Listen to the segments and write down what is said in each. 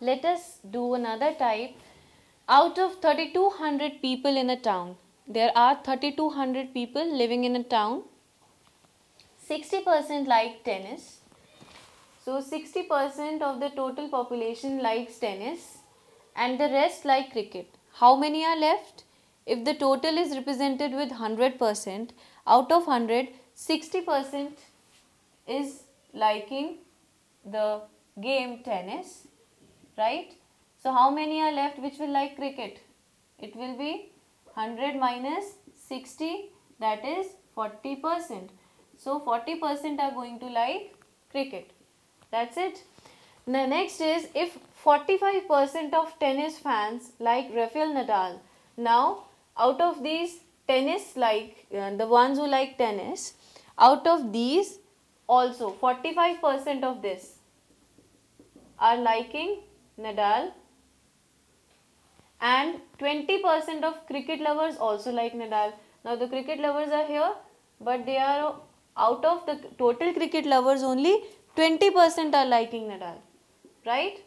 Let us do another type. Out of 3200 people in a town, there are 3200 people living in a town. 60% like tennis. So 60% of the total population likes tennis and the rest like cricket. How many are left? If the total is represented with 100%, out of 100, 60% is liking the game tennis right? So how many are left which will like cricket? It will be 100 minus 60 that is 40%. So 40% are going to like cricket. That's it. The next is if 45% of tennis fans like Rafael Nadal. Now out of these tennis like uh, the ones who like tennis out of these also 45% of this are liking Nadal and 20% of cricket lovers also like Nadal. Now the cricket lovers are here but they are out of the total cricket lovers only 20% are liking Nadal right.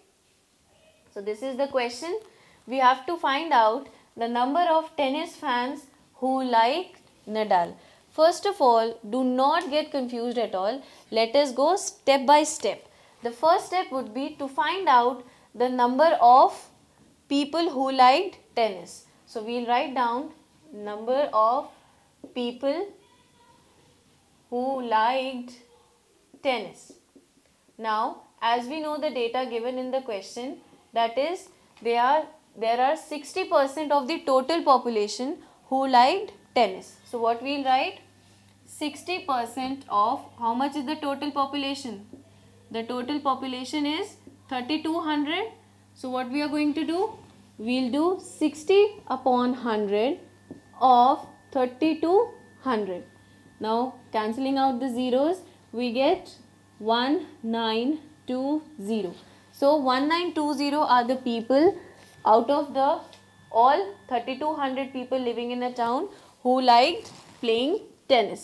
So this is the question we have to find out the number of tennis fans who like Nadal. First of all, do not get confused at all. Let us go step by step. The first step would be to find out the number of people who liked tennis. So we'll write down number of people who liked tennis. Now as we know the data given in the question that is they are there are 60% of the total population who liked tennis. So what we'll write 60% of how much is the total population? The total population is 3200 so what we are going to do we'll do 60 upon 100 of 3200 now cancelling out the zeros we get 1920 so 1920 are the people out of the all 3200 people living in a town who liked playing tennis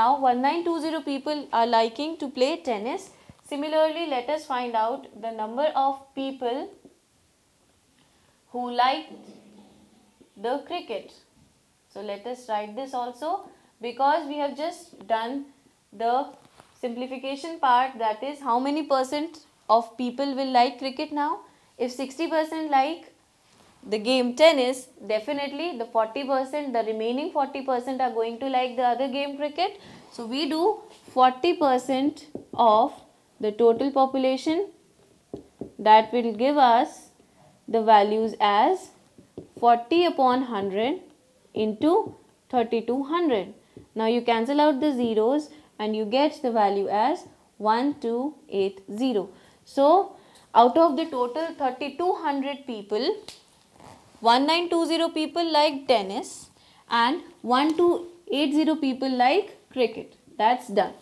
now 1920 people are liking to play tennis Similarly, let us find out the number of people who like the cricket. So let us write this also because we have just done the simplification part that is how many percent of people will like cricket now. If 60% like the game tennis, definitely the 40%, the remaining 40% are going to like the other game cricket. So we do 40% of the total population that will give us the values as 40 upon 100 into 3200. Now you cancel out the zeros and you get the value as 1280. So out of the total 3200 people, 1920 people like tennis and 1280 people like cricket. That's done.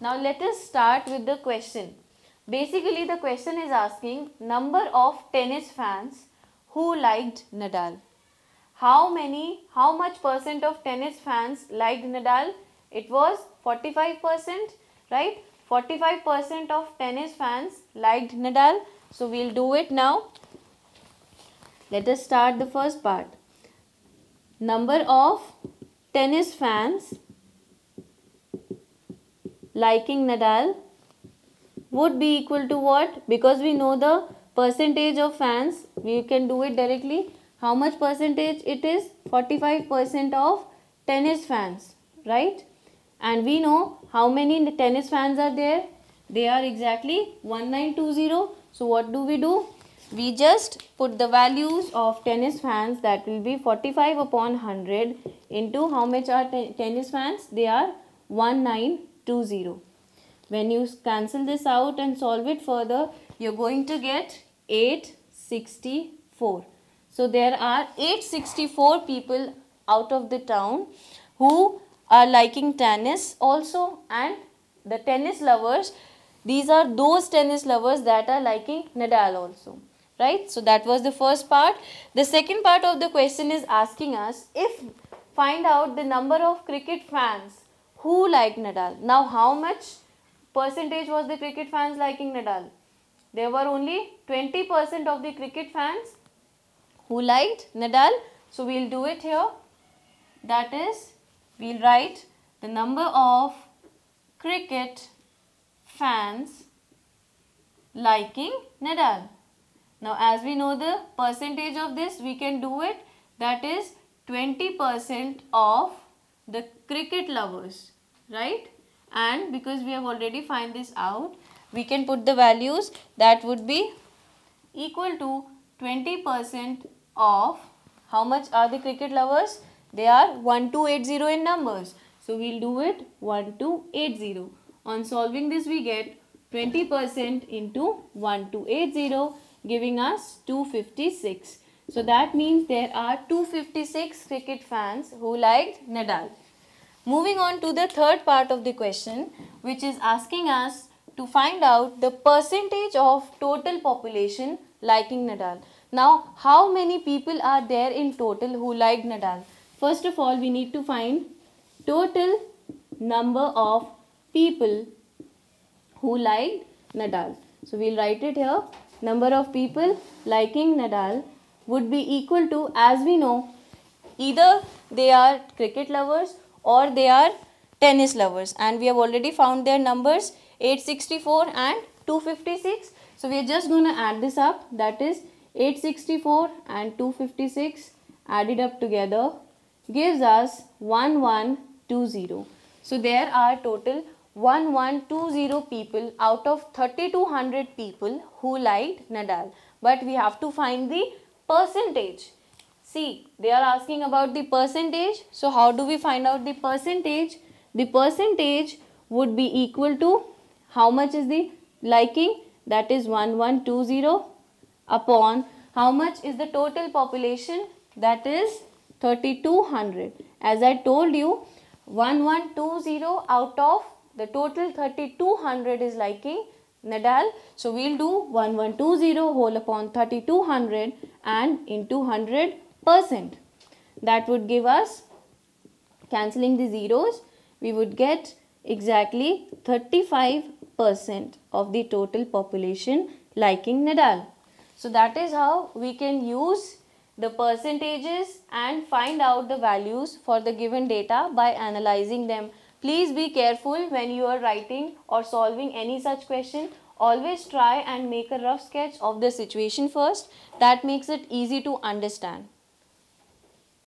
Now let us start with the question. Basically the question is asking number of tennis fans who liked Nadal. How many, how much percent of tennis fans liked Nadal? It was 45 percent, right? 45 percent of tennis fans liked Nadal. So we'll do it now. Let us start the first part. Number of tennis fans liking Nadal would be equal to what? Because we know the percentage of fans, we can do it directly. How much percentage it is? 45% of tennis fans, right? And we know how many tennis fans are there. They are exactly 1920. So what do we do? We just put the values of tennis fans that will be 45 upon 100 into how much are tennis fans? They are 1920. 20. When you cancel this out and solve it further, you're going to get 864. So there are 864 people out of the town who are liking tennis also and the tennis lovers, these are those tennis lovers that are liking Nadal also right so that was the first part the second part of the question is asking us if find out the number of cricket fans who liked Nadal. Now how much percentage was the cricket fans liking Nadal? There were only 20% of the cricket fans who liked Nadal. So we'll do it here. That is, we'll write the number of cricket fans liking Nadal. Now as we know the percentage of this, we can do it. That is 20% of the cricket lovers, right? And because we have already find this out, we can put the values that would be equal to 20% of how much are the cricket lovers? They are 1280 in numbers. So we'll do it 1280. On solving this we get 20% into 1280 giving us 256. So that means there are 256 cricket fans who liked Nadal. Moving on to the third part of the question which is asking us to find out the percentage of total population liking Nadal. Now how many people are there in total who liked Nadal? First of all we need to find total number of people who liked Nadal. So we'll write it here number of people liking Nadal would be equal to as we know either they are cricket lovers or they are tennis lovers and we have already found their numbers 864 and 256 so we are just going to add this up that is 864 and 256 added up together gives us 1120 so there are total 1120 people out of 3200 people who liked Nadal but we have to find the percentage. See, they are asking about the percentage. So, how do we find out the percentage? The percentage would be equal to how much is the liking? That is 1120 upon how much is the total population? That is 3200. As I told you, 1120 out of the total 3200 is liking Nadal. So we'll do 1120 whole upon 3200 and into 100 percent. That would give us cancelling the zeros we would get exactly 35 percent of the total population liking Nadal. So that is how we can use the percentages and find out the values for the given data by analyzing them Please be careful when you are writing or solving any such question. Always try and make a rough sketch of the situation first. That makes it easy to understand.